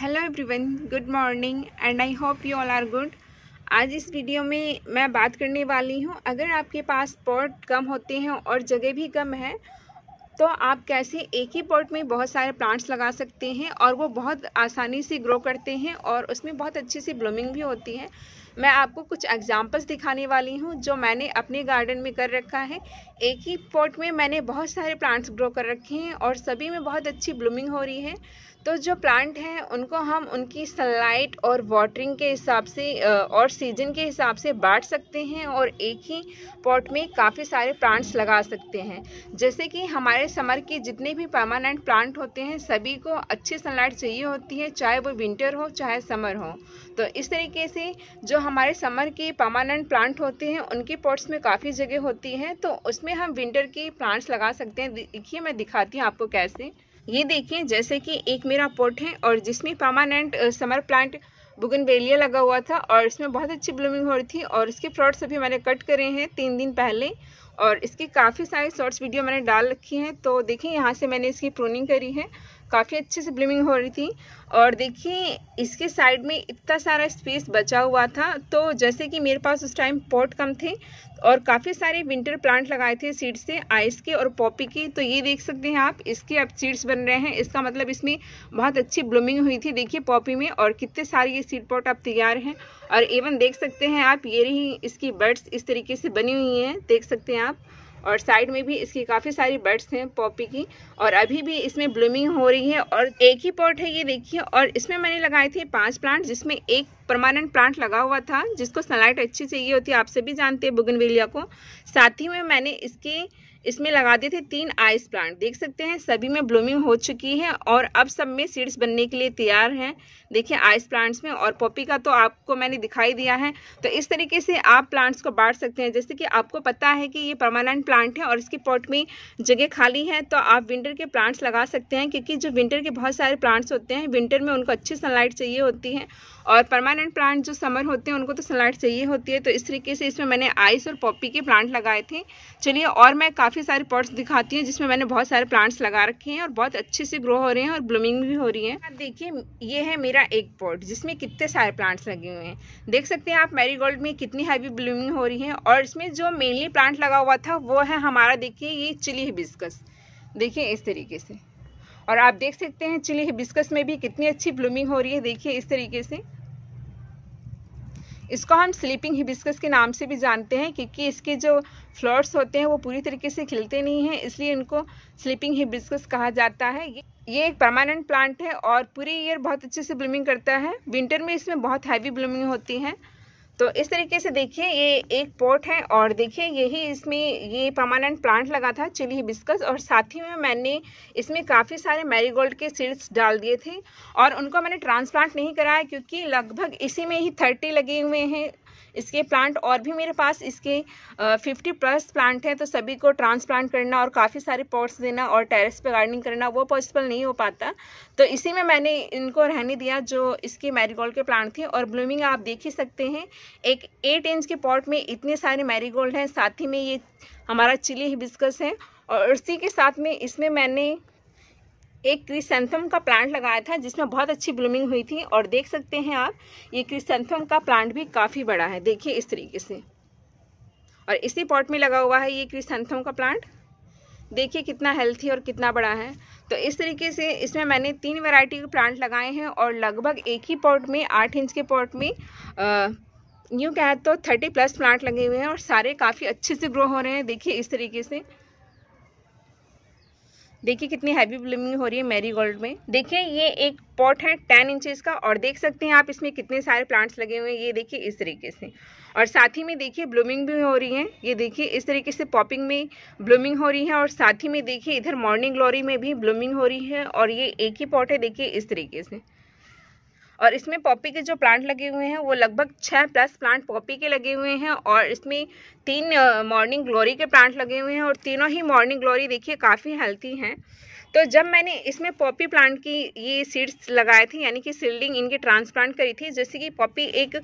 hello everyone good morning and I hope you all are good आज इस video में मैं बात करने वाली हूँ अगर आपके पास पॉट कम होते हैं और जगह भी कम है तो आप कैसे एक ही पॉट में बहुत सारे प्लांट्स लगा सकते हैं और वो बहुत आसानी से ग्रो करते हैं और उसमें बहुत अच्छी सी ब्लूमिंग भी होती है मैं आपको कुछ एग्जांपल्स दिखाने वाली हूँ जो मैंने अपने गार्डन में कर रखा है एक ही पॉट में मैंने बहुत सारे प्लांट्स ग्रो कर रखे हैं और सभी में बहुत अच्छी ब्लूमिंग हो रही है तो जो प्लांट हैं उनको हम उनकी सनलाइट और वाटरिंग के हिसाब से और सीजन के हिसाब से बांट सकते हैं और एक ही पॉट में काफ़ी सारे प्लांट्स लगा सकते हैं जैसे कि हमारे समर के जितने भी परमानेंट प्लांट होते हैं सभी को अच्छी सनलाइट चाहिए होती है चाहे वो विंटर हो चाहे समर हो तो इस तरीके से जो हमारे समर के परमानेंट प्लांट होते हैं उनके पॉट्स में काफ़ी जगह होती है तो उसमें हम विंटर के प्लांट्स लगा सकते हैं देखिए मैं दिखाती हूँ आपको कैसे ये देखिए जैसे कि एक मेरा पोट है और जिसमें परमानेंट समर प्लांट बुगन बेलिया लगा हुआ था और इसमें बहुत अच्छी ब्लूमिंग हो रही थी और इसके फ्लॉट्स अभी मैंने कट करे हैं तीन दिन पहले और इसकी काफ़ी सारी शॉर्ट्स वीडियो मैंने डाल रखी हैं तो देखिए यहाँ से मैंने इसकी प्रोनिंग करी है काफ़ी अच्छे से ब्लूमिंग हो रही थी और देखिए इसके साइड में इतना सारा स्पेस बचा हुआ था तो जैसे कि मेरे पास उस टाइम पॉट कम थे और काफ़ी सारे विंटर प्लांट लगाए थे सीड से आइस के और पॉपी के तो ये देख सकते हैं आप इसके अब सीड्स बन रहे हैं इसका मतलब इसमें बहुत अच्छी ब्लूमिंग हुई थी देखिए पॉपी में और कितने सारे ये सीड पॉट अब तैयार हैं और इवन देख सकते हैं आप ये रही इसकी बर्ड्स इस तरीके से बनी हुई हैं देख सकते हैं आप और साइड में भी इसकी काफ़ी सारी बर्ड्स हैं पॉपी की और अभी भी इसमें ब्लूमिंग हो रही है और एक ही पॉट है ये देखिए और इसमें मैंने लगाए थे पांच प्लांट जिसमें एक परमानेंट प्लांट लगा हुआ था जिसको सनलाइट अच्छी चाहिए होती है आप सभी जानते हैं बुगनवेलिया को साथ ही में मैंने इसके इसमें लगा दिए थे तीन आइस प्लांट देख सकते हैं सभी में ब्लूमिंग हो चुकी है और अब सब में सीड्स बनने के लिए तैयार हैं देखिए आइस प्लांट्स में और पॉपी का तो आपको मैंने दिखाई दिया है तो इस तरीके से आप प्लांट्स को बांट सकते हैं जैसे कि आपको पता है कि ये परमानेंट प्लांट है और इसके पॉट में जगह खाली है तो आप विंटर के प्लांट्स लगा सकते हैं क्योंकि जो विंटर के बहुत सारे प्लांट्स होते हैं विंटर में उनको अच्छी सनलाइट चाहिए होती है और परमानेंट परमानेंट प्लांट जो समर होते हैं उनको तो सलाड चाहिए होती है तो इस तरीके से इसमें मैंने आइस और पॉपी के प्लांट लगाए थे चलिए और मैं काफ़ी सारे पॉट्स दिखाती हूँ जिसमें मैंने बहुत सारे प्लांट्स लगा रखे हैं और बहुत अच्छे से ग्रो हो रहे हैं और ब्लूमिंग भी हो रही है आप देखिए ये है मेरा एक पॉट जिसमें कितने सारे प्लांट्स लगे हुए हैं देख सकते हैं आप मैरीगोल्ड में कितनी हैवी ब्लूमिंग हो रही है और इसमें जो मेनली प्लांट लगा हुआ था वो है हमारा देखिए ये चिली हिबिस्कस देखिए इस तरीके से और आप देख सकते हैं चिली हिबिस्कस में भी कितनी अच्छी ब्लूमिंग हो रही है देखिए इस तरीके से इसको हम स्लीपिंग हिबिस्कस के नाम से भी जानते हैं क्योंकि इसके जो फ्लोर्स होते हैं वो पूरी तरीके से खिलते नहीं हैं इसलिए इनको स्लीपिंग हिबिस्कस कहा जाता है ये एक परमानेंट प्लांट है और पूरे ईयर बहुत अच्छे से ब्लूमिंग करता है विंटर में इसमें बहुत हैवी ब्लूमिंग होती है तो इस तरीके से देखिए ये एक पॉट है और देखिए यही इसमें ये परमानेंट प्लांट लगा था चिली बिस्कस और साथ ही में मैंने इसमें काफ़ी सारे मैरीगोल्ड के सीड्स डाल दिए थे और उनको मैंने ट्रांसप्लांट नहीं कराया क्योंकि लगभग इसी में ही थर्टी लगे हुए हैं इसके प्लांट और भी मेरे पास इसके फिफ्टी प्लस प्लांट हैं तो सभी को ट्रांसप्लांट करना और काफ़ी सारे पॉट्स देना और टेरेस पर गार्डनिंग करना वो पॉसिबल नहीं हो पाता तो इसी में मैंने इनको रहने दिया जो इसके मैरीगोल्ड के प्लांट थे और ब्लूमिंग आप देख ही सकते हैं एक एट इंच के पॉट में इतने सारे मैरीगोल्ड हैं साथ ही में ये हमारा चिली हिबिस्कस है और उसी के साथ में इसमें मैंने एक क्रिसेंथम का प्लांट लगाया था जिसमें बहुत अच्छी ब्लूमिंग हुई थी और देख सकते हैं आप ये क्रिसेंथम का प्लांट भी काफ़ी बड़ा है देखिए इस तरीके से और इसी पॉट में लगा हुआ है ये क्रिसेंथम का प्लांट देखिए कितना हेल्थी और कितना बड़ा है तो इस तरीके से इसमें मैंने तीन वैरायटी के प्लांट लगाए हैं और लगभग एक ही पॉट में आठ इंच के पॉट में यूँ कहें तो थर्टी प्लस प्लांट लगे हुए हैं और सारे काफ़ी अच्छे से ग्रो हो रहे हैं देखिए इस तरीके से देखिए कितनी हैवी ब्लूमिंग हो रही है मेरी गोल्ड में देखिए ये एक पॉट है टेन इंचेस का और देख सकते हैं आप इसमें कितने सारे प्लांट्स लगे हुए हैं ये देखिए इस तरीके से और साथ ही में देखिए ब्लूमिंग भी हो रही है ये देखिए इस तरीके से पॉपिंग में ब्लूमिंग हो रही है और साथ ही में देखिए इधर मॉर्निंग ग्लोरी में भी ब्लूमिंग हो रही है और ये एक ही पॉट है देखिए इस तरीके से और इसमें पॉपी के जो प्लांट लगे हुए हैं वो लगभग छः प्लस प्लांट पॉपी के लगे हुए हैं और इसमें तीन मॉर्निंग ग्लोरी के प्लांट लगे हुए हैं और तीनों ही मॉर्निंग ग्लोरी देखिए काफ़ी हेल्थी हैं तो जब मैंने इसमें पॉपी प्लांट की ये सीड्स लगाए थे यानी कि सील्डिंग इनकी ट्रांसप्लांट करी थी जैसे कि पॉपी एक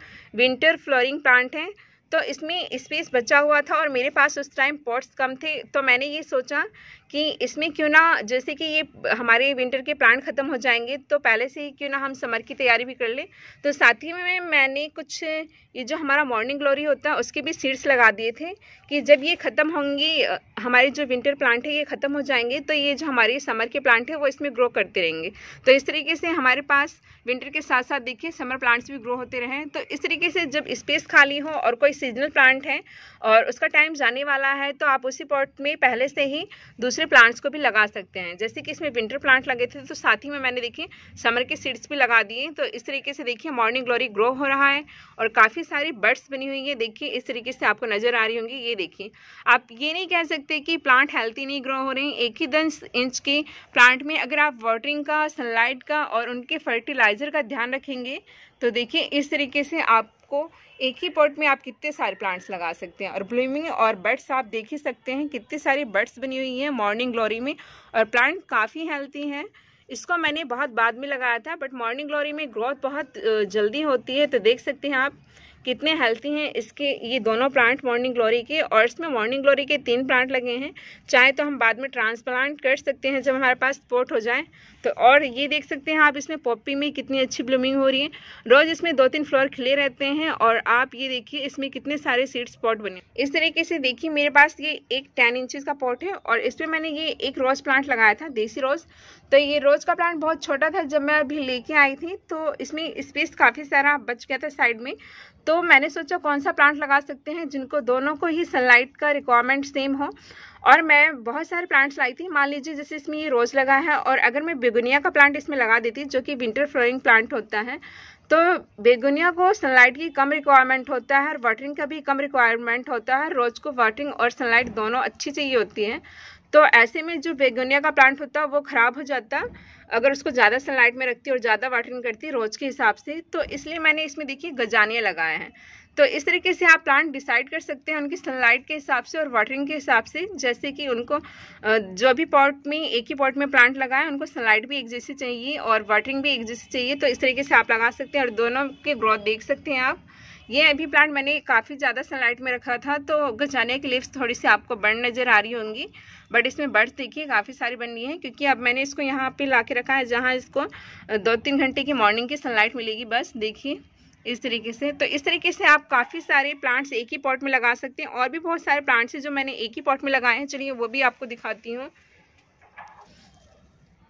विंटर फ्लोरिंग प्लांट है तो इसमें स्पेस बचा हुआ था और मेरे पास उस टाइम पॉट्स कम थे तो मैंने ये सोचा कि इसमें क्यों ना जैसे कि ये हमारे विंटर के प्लांट ख़त्म हो जाएंगे तो पहले से ही क्यों ना हम समर की तैयारी भी कर लें तो साथ ही में मैंने कुछ ये जो हमारा मॉर्निंग ग्लोरी होता है उसके भी सीड्स लगा दिए थे कि जब ये ख़त्म होंगी हमारे जो विंटर प्लांट है ये ख़त्म हो जाएंगे तो ये जो हमारे समर के प्लांट है वो इसमें ग्रो करते रहेंगे तो इस तरीके से हमारे पास विंटर के साथ साथ देखिए समर प्लांट्स भी ग्रो होते रहें तो इस तरीके से जब स्पेस खाली हो और कोई सीजनल प्लांट है और उसका टाइम जाने वाला है तो आप उसी पॉट में पहले से ही दूसरे प्लांट्स को भी लगा सकते हैं जैसे कि इसमें विंटर प्लांट लगे थे तो साथ ही में मैंने देखिए समर के सीड्स भी लगा दिए तो इस तरीके से देखिए मॉर्निंग ग्लोरी ग्रो हो रहा है और काफ़ी सारी बर्ड्स बनी हुई है देखिए इस तरीके से आपको नज़र आ रही होंगी ये देखिए आप ये नहीं कह सकते कि प्लांट हेल्थी नहीं ग्रो हो रहे हैं एक ही दस इंच के प्लांट में अगर आप वाटरिंग का सनलाइट का और उनके फर्टिलाइज़र का ध्यान रखेंगे तो देखिए इस तरीके से आप आपको एक ही पॉट में आप कितने सारे प्लांट्स लगा सकते हैं और ब्लूमिंग और बर्ड्स आप देख ही सकते हैं कितनी सारी बर्ड्स बनी हुई हैं मॉर्निंग ग्लोरी में और प्लांट काफ़ी हेल्थी हैं इसको मैंने बहुत बाद में लगाया था बट मॉर्निंग ग्लोरी में ग्रोथ बहुत जल्दी होती है तो देख सकते हैं आप कितने हेल्थी हैं इसके ये दोनों प्लांट मॉर्निंग ग्लोरी के और इसमें मॉर्निंग ग्लोरी के तीन प्लांट लगे हैं चाहे तो हम बाद में ट्रांसप्लांट कर सकते हैं जब हमारे पास पोट हो जाए तो और ये देख सकते हैं आप इसमें पॉपी में कितनी अच्छी ब्लूमिंग हो रही है रोज़ इसमें दो तीन फ्लोर खिले रहते हैं और आप ये देखिए इसमें कितने सारे सीड स्पॉट बने इस तरीके से देखिए मेरे पास ये एक टेन इंचज़ का पॉट है और इसमें मैंने ये एक रोज़ प्लांट लगाया था देसी रोज़ तो ये रोज़ का प्लांट बहुत छोटा था जब मैं अभी लेके आई थी तो इसमें स्पेस काफ़ी सारा बच गया था साइड में तो मैंने सोचा कौन सा प्लांट लगा सकते हैं जिनको दोनों को ही सनलाइट का रिक्वायरमेंट सेम हो और मैं बहुत सारे प्लांट्स लाई थी मान लीजिए जैसे इसमें ये रोज़ लगा है और अगर मैं बेगुनिया का प्लांट इसमें लगा देती जो कि विंटर फ्लोइंग प्लांट होता है तो बेगुनिया को सनलाइट की कम रिक्वायरमेंट होता है और वाटरिंग का भी कम रिक्वायरमेंट होता है रोज़ को वाटरिंग और सनलाइट दोनों अच्छी चाहिए होती हैं तो ऐसे में जो बेगुनिया का प्लांट होता है वो ख़राब हो जाता अगर उसको ज़्यादा सनलाइट में रखती और ज़्यादा वाटरिंग करती रोज़ के हिसाब से तो इसलिए मैंने इसमें देखिए गजानिया लगाए हैं तो इस तरीके से आप प्लांट डिसाइड कर सकते हैं उनकी सनलाइट के हिसाब से और वाटरिंग के हिसाब से जैसे कि उनको जो भी पॉट में एक ही पॉट में प्लांट लगाए उनको सनलाइट भी एक जैसी चाहिए और वाटरिंग भी एक जैसी चाहिए तो इस तरीके से आप लगा सकते हैं और दोनों के ग्रोथ देख सकते हैं आप ये अभी प्लांट मैंने काफ़ी ज़्यादा सनलाइट में रखा था तो गजाने की लिप्स थोड़ी सी आपको बर्ड नज़र आ रही होंगी बट इसमें बर्ड्स देखिए काफ़ी सारी बन रही है क्योंकि अब मैंने इसको यहाँ पे ला के रखा है जहाँ इसको दो तीन घंटे की मॉर्निंग की सनलाइट मिलेगी बस देखिए इस तरीके से तो इस तरीके से आप काफ़ी सारे प्लांट्स एक ही पॉट में लगा सकते हैं और भी बहुत सारे प्लांट्स हैं जो मैंने एक ही पॉट में लगाए हैं चलिए वो भी आपको दिखाती हूँ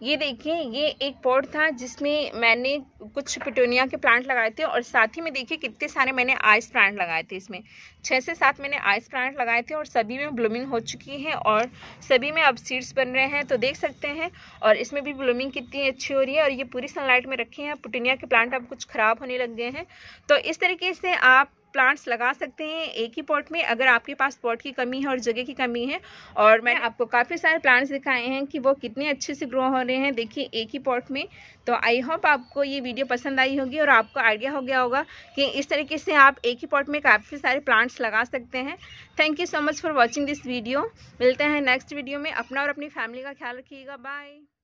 ये देखिए ये एक पॉट था जिसमें मैंने कुछ पिटोनिया के प्लांट लगाए थे और साथ ही में देखिए कितने सारे मैंने आइस प्लांट लगाए थे इसमें छः से सात मैंने आइस प्लांट लगाए थे और सभी में ब्लूमिंग हो चुकी है और सभी में अब सीड्स बन रहे हैं तो देख सकते हैं और इसमें भी ब्लूमिंग कितनी अच्छी हो रही है और ये पूरी सनलाइट में रखे हैं पिटोनिया के प्लांट अब कुछ ख़राब होने लग गए हैं तो इस तरीके से आप प्लांट्स लगा सकते हैं एक ही पॉट में अगर आपके पास पॉट की कमी है और जगह की कमी है और मैंने आपको काफ़ी सारे प्लांट्स दिखाए हैं कि वो कितने अच्छे से ग्रो हो रहे हैं देखिए एक ही पॉट में तो आई होप आपको ये वीडियो पसंद आई होगी और आपको आइडिया हो गया होगा कि इस तरीके से आप एक ही पॉट में काफ़ी सारे प्लांट्स लगा सकते हैं thank you so much for watching this video मिलते हैं नेक्स्ट वीडियो में अपना और अपनी फैमिली का ख्याल रखिएगा बाय